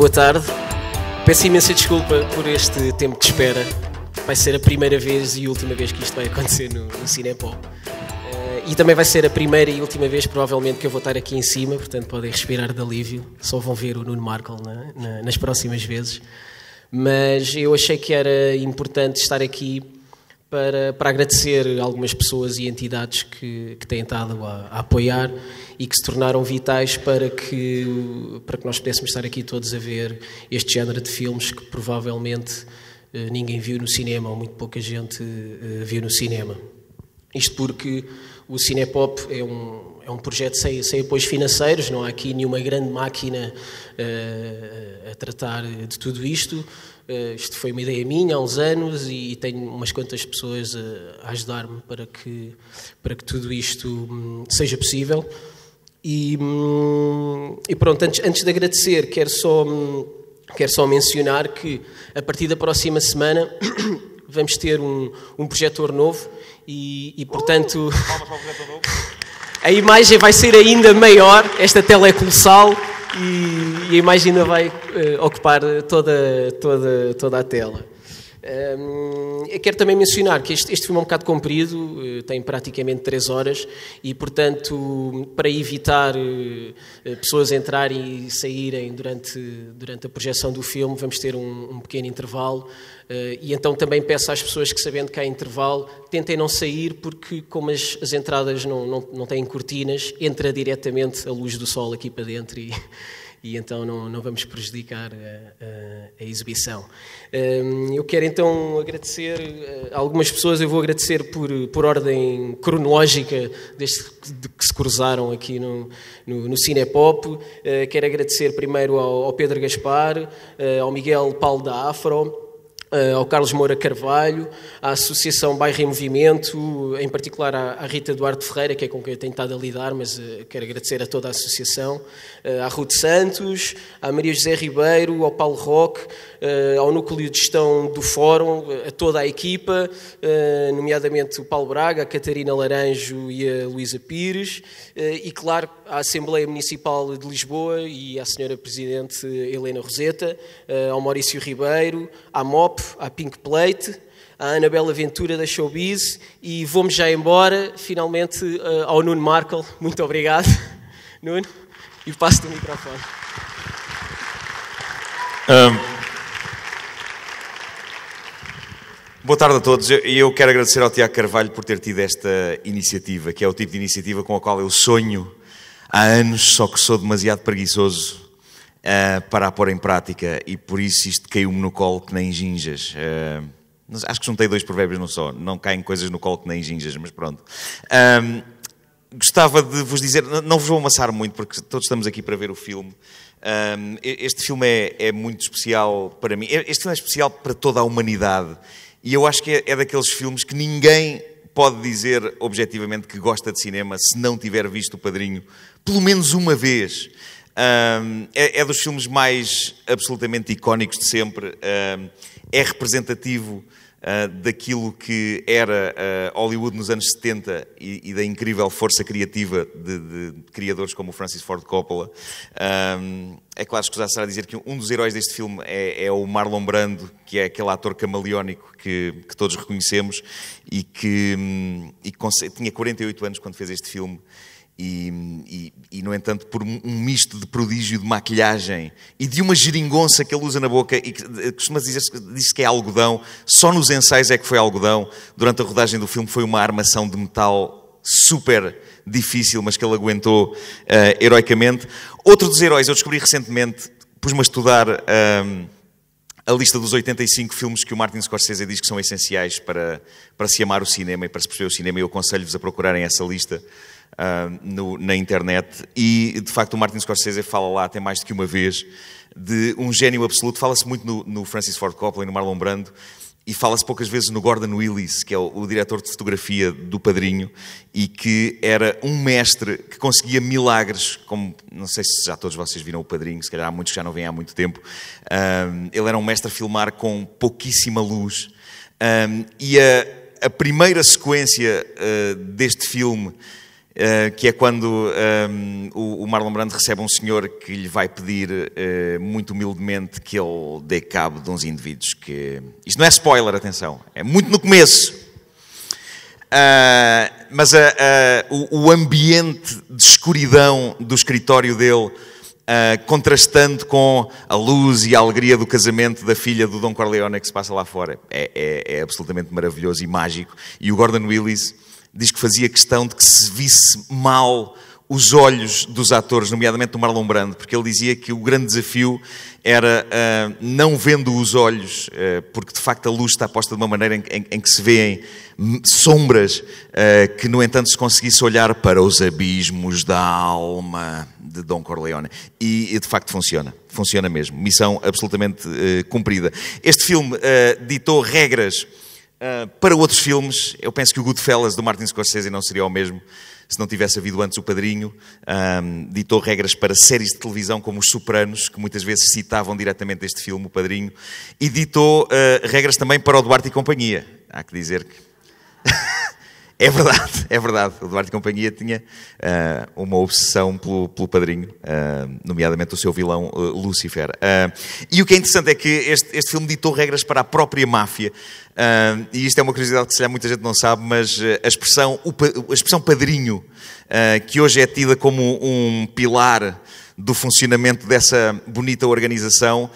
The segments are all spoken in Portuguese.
Boa tarde. Peço imensa desculpa por este tempo de espera. Vai ser a primeira vez e última vez que isto vai acontecer no, no Cinepol. Uh, eh, e também vai ser a primeira e última vez, provavelmente, que eu vou estar aqui em cima, portanto podem respirar de alívio. Só vão ver o Nuno Markle na, nas próximas vezes. Mas eu achei que era importante estar aqui para, para agradecer algumas pessoas e entidades que, que têm estado a, a, apoiar e que se tornaram vitais para que, para que nós pudéssemos estar aqui todos a ver este género de filmes que provavelmente eh, ninguém viu no cinema ou muito pouca gente eh, viu no cinema. Isto porque o Cinepop é um, é um projeto sem, sem apoios financeiros, não há aqui nenhuma grande máquina uh, a tratar de tudo isto. Uh, isto foi uma ideia minha há uns anos e, e tenho umas quantas pessoas a, a ajudar-me para que, para que tudo isto um, seja possível. E, um, e pronto, antes, antes de agradecer, quero só, um, quero só mencionar que a partir da próxima semana vamos ter um, um projetor novo e, e portanto, uh! a imagem vai ser ainda maior. Esta tela é colossal e, e a imagem ainda vai uh, ocupar toda, toda, toda a tela. Eu quero também mencionar que este, este filme é um bocado comprido, eh, tem praticamente 3 horas, e portanto, para evitar eh, pessoas entrarem e saírem durante, durante a projeção do filme, vamos ter um, um pequeno intervalo. Eh, e então também peço às pessoas que, sabendo que há intervalo, tentem não sair, porque como as, as entradas não, não, não têm cortinas, entra diretamente a luz do sol aqui para dentro e e então não, não vamos prejudicar a, a, a exibição. Hum, eu quero então agradecer a eh, algumas pessoas, eu vou agradecer por, por ordem cronológica desde que se cruzaram aqui no, no, no Cinepop. Eh, quero agradecer primeiro ao, ao Pedro Gaspar, eh, ao Miguel Paulo da Afro eh, ao Carlos Moura Carvalho, à Associação Bairro em Movimento, em particular à, Rita Eduardo Ferreira, que é com quem eu tenho estado a lidar, mas eh, quero agradecer a toda a Associação, eh, à Ruth Santos, à Maria José Ribeiro, ao Paulo Roque, ao Núcleo de Gestão do Fórum, a toda a equipa, nomeadamente o Paulo Braga, a Catarina Laranjo e a Luísa Pires, e claro, à Assembleia Municipal de Lisboa e à Senhora Presidente Helena Roseta, ao Maurício Ribeiro, à MOP, à Pink Plate, à Ana Bela Ventura da Showbiz e vamos já embora, finalmente, eh, ao Nuno Markle. Muito obrigado, Nuno, e passo-te o microfone. Um... Boa tarde a todos. Eu quero agradecer ao Tiago Carvalho por ter tido esta iniciativa, que é o tipo de iniciativa com a qual eu sonho há anos, só que sou demasiado preguiçoso uh, para a pôr em prática e por isso isto caiu-me no colo que nem ginjas. Uh, acho que juntei dois provérbios não só, não caem coisas no colo que nem ginjas, mas pronto. Ah, gostava de vos dizer, não vos vou amassar muito porque todos estamos aqui para ver o filme. este filme é, é muito especial para mim, este filme é especial para toda a humanidade e eu acho que é, é daqueles filmes que ninguém pode dizer objetivamente que gosta de cinema se não tiver visto o Padrinho pelo menos uma vez. Um, é, é, dos filmes mais absolutamente icónicos de sempre. Um, é representativo uh, daquilo que era uh, Hollywood nos anos 70 e, e da incrível força criativa de, de, de, criadores como o Francis Ford Coppola. Um, é claro que será dizer que um dos heróis deste filme é, é, o Marlon Brando, que é aquele ator camaleónico que, que todos reconhecemos e que, hum, e que tinha 48 anos quando fez este filme e, e, e, no entanto, por um misto de prodígio de maquilhagem e de uma geringonça que ele usa na boca, e que eh, costuma dizer diz que é algodão, só nos ensaios é que foi algodão. Durante a rodagem do filme foi uma armação de metal super difícil, mas que ele aguentou uh, heroicamente. Outro dos heróis, eu descobri recentemente, pus-me a estudar. Ehm, a lista dos 85 filmes que o Martin Scorsese diz que são essenciais para, para se amar o cinema e para se perceber o cinema, e eu aconselho-vos a procurarem essa lista uh, no, na internet. E, de facto, o Martin Scorsese fala lá até mais do que uma vez de um gênio absoluto. Fala-se muito no, no, Francis Ford Coppola e no Marlon Brando. E fala-se poucas vezes no Gordon Willis, que é o, o diretor de fotografia do Padrinho, e que era um mestre que conseguia milagres, como não sei se já todos vocês viram o Padrinho, se calhar há muitos que já não vêm há muito tempo. ele era um mestre a filmar com pouquíssima luz. Um, e a, a, primeira sequência uh, deste filme eh, que é quando um, ehm, o, Marlon Brando recebe um senhor que lhe vai pedir uh, muito humildemente que ele dê cabo de uns indivíduos que. Isto não é spoiler, atenção, é muito no começo. Uh, mas a, a, o, o, ambiente de escuridão do escritório dele, contrastando com a luz e a alegria do casamento da filha do Dom Corleone que se passa lá fora, é, é, é absolutamente maravilhoso e mágico. E o Gordon Willis diz que fazia questão de que se visse mal os olhos dos atores, nomeadamente do Marlon Brando, porque ele dizia que o grande desafio era uh, não vendo os olhos, uh, porque de facto a luz está posta de uma maneira em, em, em que se vêem sombras, uh, que no entanto se conseguisse olhar para os abismos da alma de Dom Corleone. E, e de facto funciona, funciona mesmo. Missão absolutamente cumprida. Este filme ditou regras ah, para outros filmes, eu penso que o Goodfellas do Martin Scorsese não seria o mesmo se não tivesse havido antes o Padrinho. Um, ah, ditou regras para séries de televisão como Os Sopranos, que muitas vezes citavam diretamente este filme, O Padrinho. E ditou uh, regras também para o Duarte e Companhia. Há que dizer que. É verdade, é verdade. O Duarte Companhia tinha uh, uma obsessão pelo, pelo padrinho, uh, nomeadamente o seu vilão uh, ah, Lucifer. e o que é interessante é que este, este filme ditou regras para a própria máfia. e isto é uma curiosidade que se calhar muita gente não sabe, mas a expressão, o, a expressão padrinho, que hoje é tida como um pilar do funcionamento dessa bonita organização,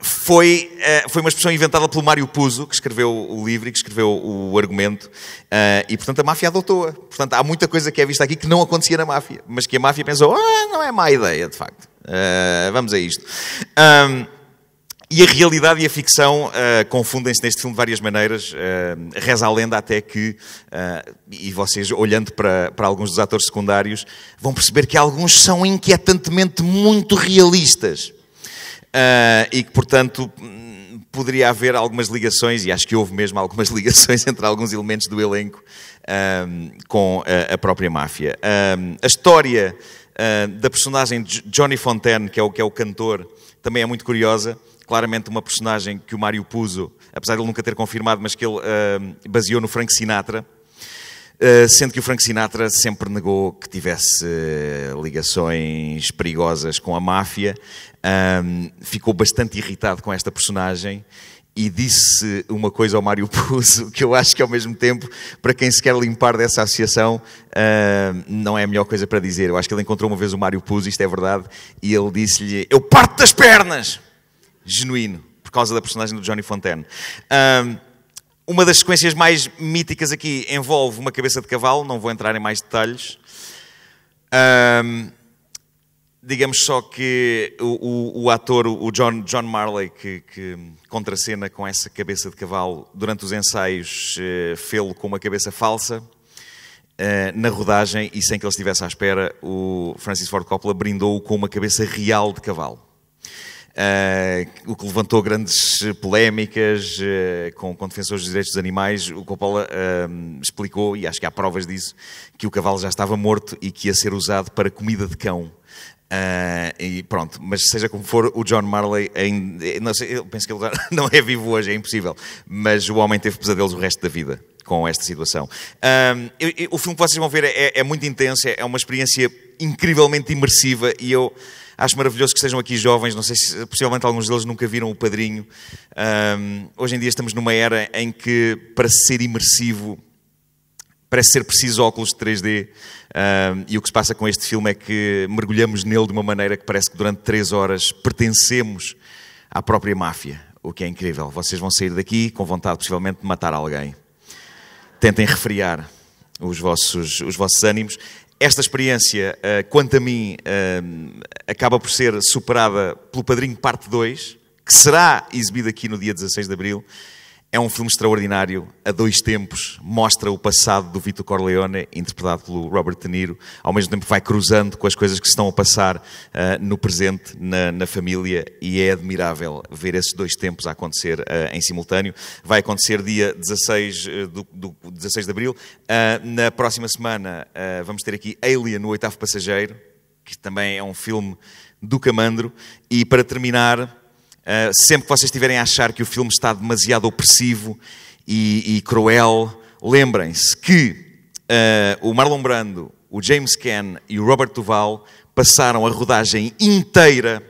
foi, eh, foi uma expressão inventada pelo Mário Puzo, que escreveu o livro e que escreveu o argumento, eh, e portanto a máfia adotou-a. Portanto, há muita coisa que é vista aqui que não acontecia na máfia, mas que a máfia pensou, ah, não é má ideia, de facto. Eh, vamos a isto. e a realidade e a ficção uh, confundem-se neste filme de várias maneiras. Uh, reza a lenda até que, uh, e vocês olhando para, para alguns dos atores secundários, vão perceber que alguns são inquietantemente muito realistas. Uh, e que, portanto, poderia haver algumas ligações, e acho que houve mesmo algumas ligações entre alguns elementos do elenco um, com a, a, própria máfia. Um, a história uh, da personagem de Johnny Fontaine, que é, o, que é o cantor, também é muito curiosa. Claramente uma personagem que o Mário Puzo, apesar de ele nunca ter confirmado, mas que ele uh, baseou no Frank Sinatra. Eh, sendo que o Frank Sinatra sempre negou que tivesse eh, ligações perigosas com a máfia, um, ficou bastante irritado com esta personagem e disse uma coisa ao Mário Puzo que eu acho que ao mesmo tempo, para quem se quer limpar dessa associação, uh, não é a melhor coisa para dizer. Eu acho que ele encontrou uma vez o Mário Puzo, isto é verdade, e ele disse-lhe, eu parto das pernas! Genuíno, por causa da personagem do Johnny Fontaine. Uma das sequências mais míticas aqui envolve uma cabeça de cavalo, não vou entrar em mais detalhes. Um, digamos só que o, o, o, ator, o John, John Marley, que, que contracena com essa cabeça de cavalo, durante os ensaios eh, fê-lo com uma cabeça falsa. Eh, na rodagem, e sem que ele estivesse à espera, o Francis Ford Coppola brindou-o com uma cabeça real de cavalo. Eh, o que levantou grandes polémicas eh, com, com, defensores dos direitos dos animais. O Coppola ehm, explicou, e acho que há provas disso, que o cavalo já estava morto e que ia ser usado para comida de cão. Uh, e pronto, mas seja como for, o John Marley, em, não sei, eu penso que ele não é vivo hoje, é impossível, mas o homem teve pesadelos o resto da vida com esta situação. Ehm, eu, eu, o filme que vocês vão ver é, é, é muito intenso, é, é uma experiência incrivelmente imersiva e eu Acho maravilhoso que estejam aqui jovens, não sei se possivelmente alguns deles nunca viram o Padrinho. Um, hoje em dia estamos numa era em que, para ser imersivo, parece ser preciso óculos de 3D. Um, e o que se passa com este filme é que mergulhamos nele de uma maneira que parece que durante três horas pertencemos à própria máfia, o que é incrível. Vocês vão sair daqui com vontade, possivelmente, de matar alguém. Tentem refriar os vossos, os vossos ânimos. Esta experiência, eh, quanto a mim, eh, acaba por ser superada pelo Padrinho Parte 2, que será exibido aqui no dia 16 de Abril é um filme extraordinário, a dois tempos, mostra o passado do Vito Corleone, interpretado pelo Robert De Niro, ao mesmo tempo vai cruzando com as coisas que se estão a passar uh, no presente, na, na, família, e é admirável ver esses dois tempos a acontecer uh, em simultâneo. Vai acontecer dia 16, uh, eh, do, do, 16 de Abril. na próxima semana vamos ter aqui Alien, no oitavo passageiro, que também é um filme do Camandro, e para terminar eh, sempre que vocês estiverem a achar que o filme está demasiado opressivo e, e cruel, lembrem-se que uh, o Marlon Brando, o James Caan e o Robert Duval passaram a rodagem inteira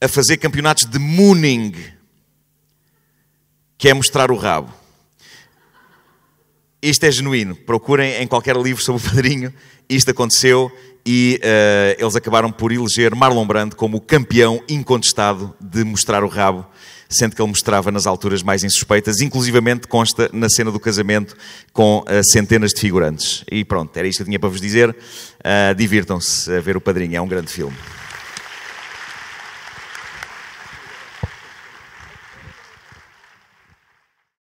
a fazer campeonatos de mooning, que é mostrar o rabo. Isto é genuíno. Procurem em qualquer livro sobre o padrinho. Isto aconteceu e uh, eles acabaram por eleger Marlon Brando como o campeão incontestado de mostrar o rabo, sendo que ele mostrava nas alturas mais insuspeitas, inclusivamente consta na cena do casamento com uh, centenas de figurantes. E pronto, era isto que eu tinha para vos dizer. Uh, Divirtam-se a ver o Padrinho, é um grande filme.